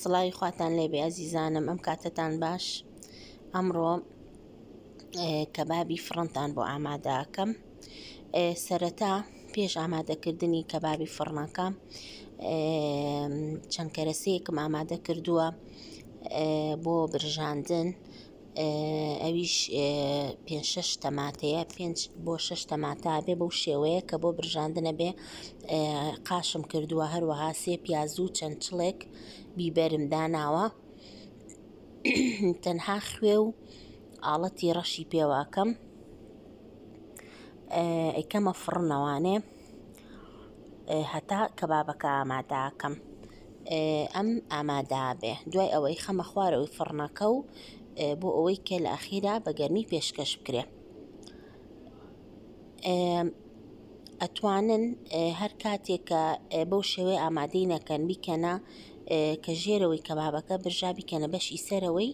سڵاوی خواتان لێ بێ ئازیزانم ئەم کاتتان باش ئەمڕۆ کەبابی فرنتان بۆ ئامادەکەم سەرەتا پێش ئامادەکردنی کەبابی فڕنەکە چەند کەرەسەیەکم ئامادە کردووە بۆ برژاندن ئەویش پێ شش تەماتەیە پێنج بۆ شش تەماتا بێ بەو شێوەیە کە بۆ برژاندنە بێ قاشم کردووە هەروەها سێ پیازوو چەندچڵێک بیبەرم داناوە تەنها خوێ و ئاڵەتی ڕەشی پێواکەم ئەیکەمە فڕنەوانێ هەتا کەبابەکە ئاماداکەم ئەم ئامادابێ دوای ئەوەی خەمە خوارەوەی فڕنەکە و بۆ ئەوەی کە لە ئەخیرا بە گەرمی پێشکەش بکرێ ئەتوانن هەر کاتێکە بەو شێوێ ئامادەی نەکەن بیکەنە کە ژێرەوەی کەبابەکە برژا بیکەنە بەشی سەرەوەی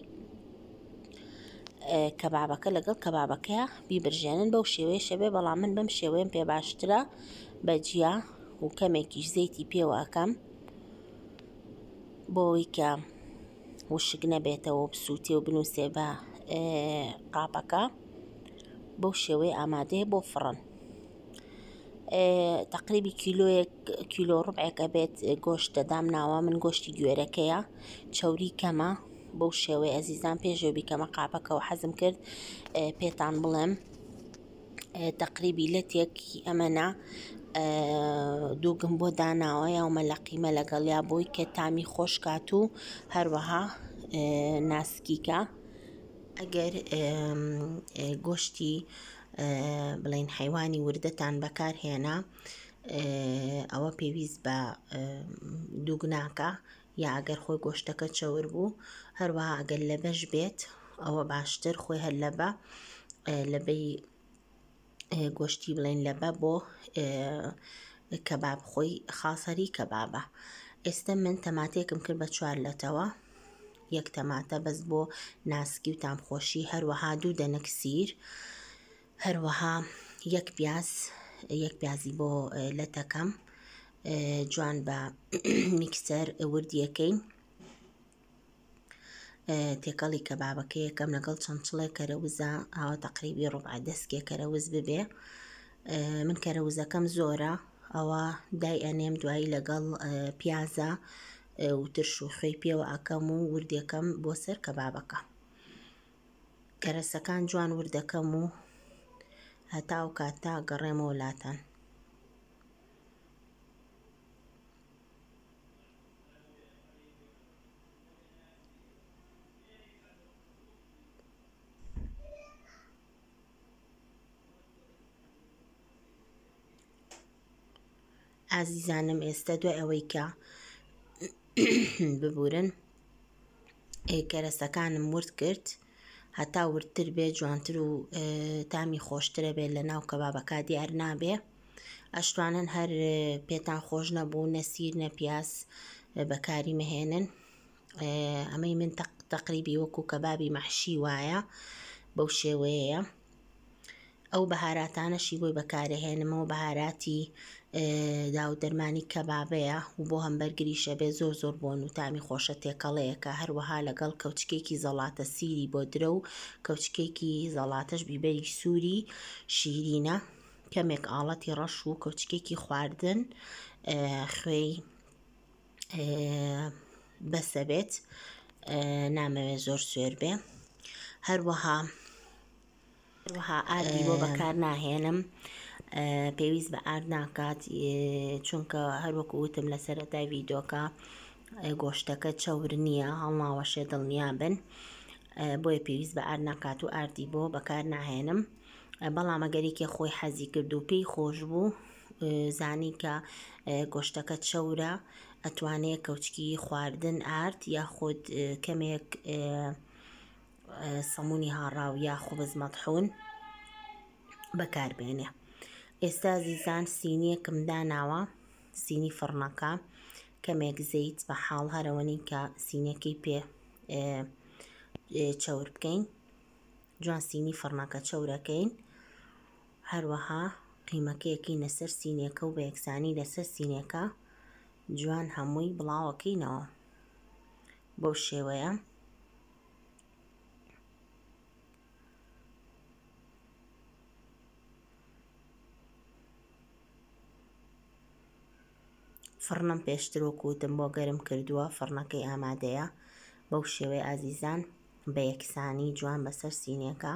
کەبابەکە لەگەڵ کەبابەکە بیبرژێنن بەو شێوەیە شەبێ بەڵام من بەم شێوەیەم پێ باشترە بەجیا و کەمێکیش زەیتی پێوەکەم بۆەوەی کە وشک نەبێتەوە بسووتێ و بنووسێ بە قاپەکە بەو شێوەی ئامادەەیە بۆ فڕن تقریبی کیلۆیەک کیلۆ ڕبعێکە بێت گۆشتە دامناوە من گۆشتی گوێرەکەیە چوری کەمە بەو شێوەی ئەزیزان پێشێ بیکەمە قاپەکەەوە حەزم کرد پێتان بڵێم تقریبی لە تێکی ئەمەنا دووگم بۆ داناوە یا مەلەقیمە لەگەڵیا بۆی کە تامی خۆشکات و هەروەها ناسکیکە ئەگەر گۆشتی بڵین حیوانی وردەتان بەکارهێنا ئەوە پێویست بە دووگناکە یا ئەگەر خۆی گۆشتەکە چەور بوو هەروەها ئەگەر لە بەش بێت ئەوە باشتر خۆی هەر لە بە لەبەی گۆشتی بڵێن لەبە بۆ کەباب خۆی خاڵسەری کەبابە ئێستا من تەماتێکم کرد بە چوار لەتەوە یەک تەماتە بەس بۆ ناسکی و تامخۆشی هەروەها دوو دەنەک سیر هەروەها یەک پیاز یەک پیازی بۆ لەتەکەم جوان بە میکسەر وردیەکەین تێکەڵی کەبابەکە یەکەم لەگەڵ چەندچڵێ کەرەوزە ئاوە تقریبی ڕوبع دەستکێ کەرەوز ببێ من کەرەوزەکەم زۆرە ئەوە دای ئەنێم دوایی لەگەڵ پیازە وتر شوخی پێوە ئەکەم و وردەکەم بۆ سەر کەبابەکە کەرەسەکان جوان وردەکەم و هەتا و کاتا گەڕێمەوە لاتان ئازیزانم ئێستا دوای ئەوەی کە ببورن کەرەسەکانم ورد کرد هەتا ورتتر بێ جوانتر و تامی خۆشترە بێت لە ناو کەبابەکە دیار نابێ ئەشتوانن هەر پێتان خۆش نەبوو نەسیر نەپاس بەکاری مەهێنن ئەمەی من تەقریبی وەکو کەبابی مەحشی وایە بەو شێوەیە ئەو بەهاراتانەشی بۆی بەکارهێنمەوە بەهاراتی داو دەرمانی کەبابەیە و بۆ هەمبەرگریشە بێ زۆر زۆر بۆن و تامی خۆشە تێکەڵەیەکە هەروەها لەگەڵ کەوتچکێکی زەڵاتە سیری بۆ درە و کەوتچکێکی زەڵاتەش بیبەری سووری شیرینە کەمێک ئاڵەتی ڕەش و کەوتچکێکی خواردن خوێی بەسە بێت نامەوێت زۆر سوێر بێ هەروەها ئادی بۆ بەکار ناهێنم. پێویست بە ئار ناکات چونکە هەروەکو وتم لە سەرەتای ڤیدۆکە گۆشتەکە چاور نییە هەڵناوەشێ دڵنیا بن بۆیە پێویست بە ئار ناکات و ئاردی بۆ بەکار ناهێنم بەڵام ئەگەرێکی خۆی حەزی کرد و پێی خۆش بوو زانی کە گۆشتەکە چەورە ئەتوانەیە کەوچکی خواردن ئارد یاخود کەمێک سەمونی هاڕاو یا خوبز مەتحون بەکاربێنێ. ئێستا زیزان سینیەکم داناوە سینی فڕنەکە کەمێک زەیت بە حاڵ هەرەوەنی کە سینەکەی پێ چەور بکەین جوان سینی فڕنەکە چەورەکەین هەروەها قیمەکەیەکی لەسەر سینەکە و بە یەکسانی لەسەر سینەکە جوان هەمووی بڵاوەکەینەوە بەو شێوەیە فڕنم پێشترۆ کوتم بۆ گەرم کردووە فڕنەکەی ئامادەیە بەو شێوەی ئازیزان بە یەکسانی جوان بەسەر سینەکە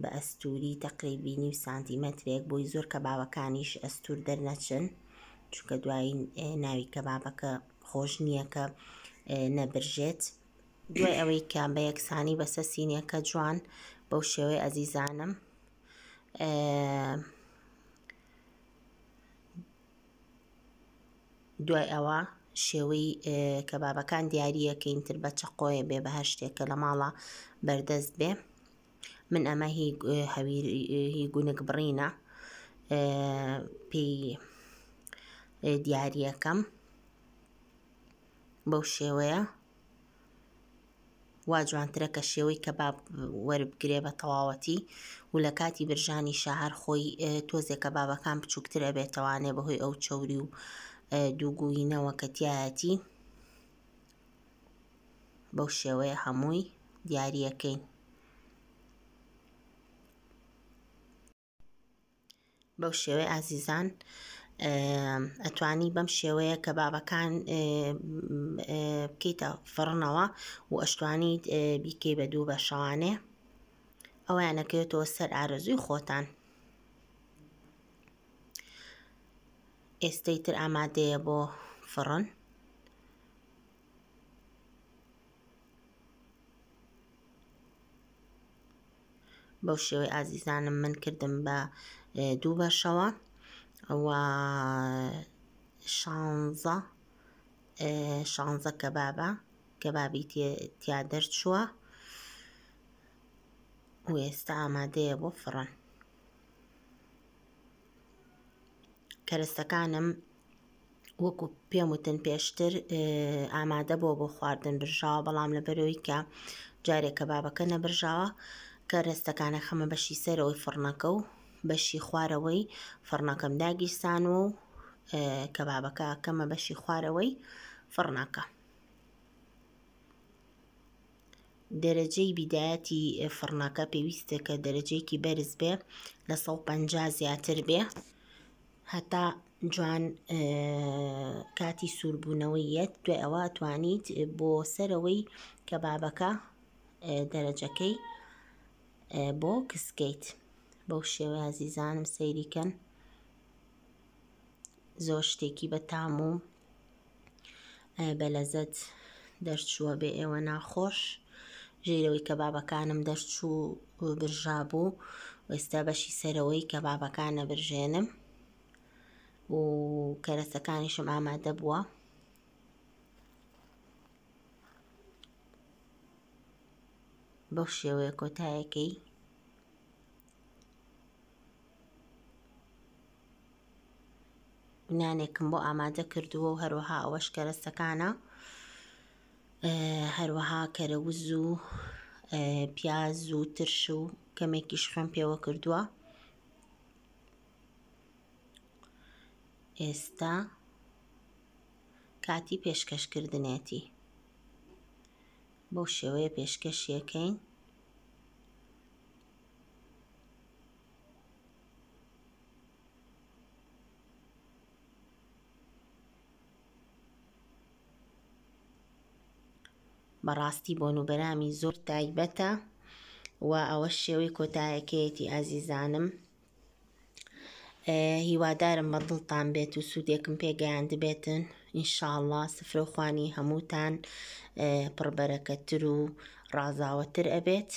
بە ئەستوری تقریبی نی سانتیمەترێک بۆی زۆر کە باوەکانیش ئەستور دەرنەچن چونکە دوایی ناوی کە بابەکە خۆش نییە کە نەبرژێت دوای ئەوەی کام بە یەکسانی بەسە سینەکە جوان بەو شێوەی ئەزیزانم دوای ئەوە شێوەی کەبابەکان دیارییەکەین تر بە چەقۆیە بێ بە هەر شتێکە لە ماڵە بەردەست بێ من ئەمە هی گونک بڕینە پێی دیاریەکەم بەو شێوەیە وا جوانترەکە شێوەی کە با وەربگرێ بە تەواوەتی و لە کاتی برژانی شەهر خۆی تۆزێکە بابەکان بچووکترە بێتەوانێ بەهۆی ئەو چوری و دووگوینەوە کەتیایەتی بەو شێوەیە هەمووی دیاریەکەین. بەو شێوەی ئازیزان ئەتوانی بەم شێوەیە کە بابەکان بکەیتە فڕنەوە و ئەشتوانیت بیکەی بە دوو بە شەوانێ ئەویانەکەوێتەوە سەر ئارزوی خۆتان ئێستەی تر ئامادەیە بۆ فڕن بەو شێوەی ئازیزانم من کردم بە دوو بەشەوە و شانزە شانزە کەبابە کەبابی تیا دەرچووە و ئێستا ئامادەیە بۆ فڕن کەرستەکانم وەکو پێم وتن پێشتر ئامادە بۆ بۆ خواردن برژاوە بەڵام لە بەرەوەی کە جارێک کە بابەکە نەبرژاوە کە ڕێستەکانە خەمە بەشی سەرەوەی فڕنەکە و بەشی خوارەوەی فڕنەکەم داگیرسان و کەبابەکە کەمە بەشی خوارەوەی فڕناکە دەرەجەی بیدایەتی فڕناکە پێویستە کە دەرەجەیەکی بەرز بێ لە 150 زیاتر بێ هەتا جوان کاتی سووربوونەوەیەت دوێ ئەوە توانیت بۆ سەرەوەی کەبابەکە دەرەجەکەی بۆ کسکەیت. بەو شێوە عزیزانم سەیریکەن زۆر شتێکی بە تام و بەلەزت دەرچووە بێ ئێوە ناخۆش ژێرەوەی کە بابەکانم دەرچوو برژا بوو ئێستا بەشی سەرەوەی کە بابەکانە برژێنم و کەرەسەکانیشم ئامادە بووە بەو شێوەیە کۆتایەکەی نانێکم بۆ ئامادە کردووە و هەروەها ئەوەش کەرەستەکانە هەروەها کەرەوز و پیاز و ترش و کەمێکی شخم پێوە کردووە ئێستا کاتی پێشکەشکردنێتی بەو شێوەیە پێشکەشیەکەین بەڕاستی بۆ نوبەرامی زۆر تایبەتە و ئەوە شێوەی کۆتایەکەیەتی ئازیزانم هیوادارم بە دڵتان بێت و سوودێکم پێگەیان دەبێتن ئینشاءله سفرۆخوانی هەمووتان پڕبەرەکەتر و ڕازاوەتر ئەبێت.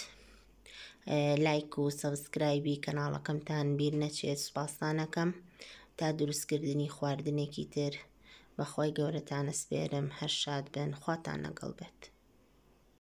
لایک و سەبسکرایبی کەناڵەکەمتان بیر نەچێت سوپاسانەکەم تا دروستکردنی خواردنێکی تر بەخوای گەورەتان ئەسپێرم هەر شاد بن خواتان لەگەڵ بێت.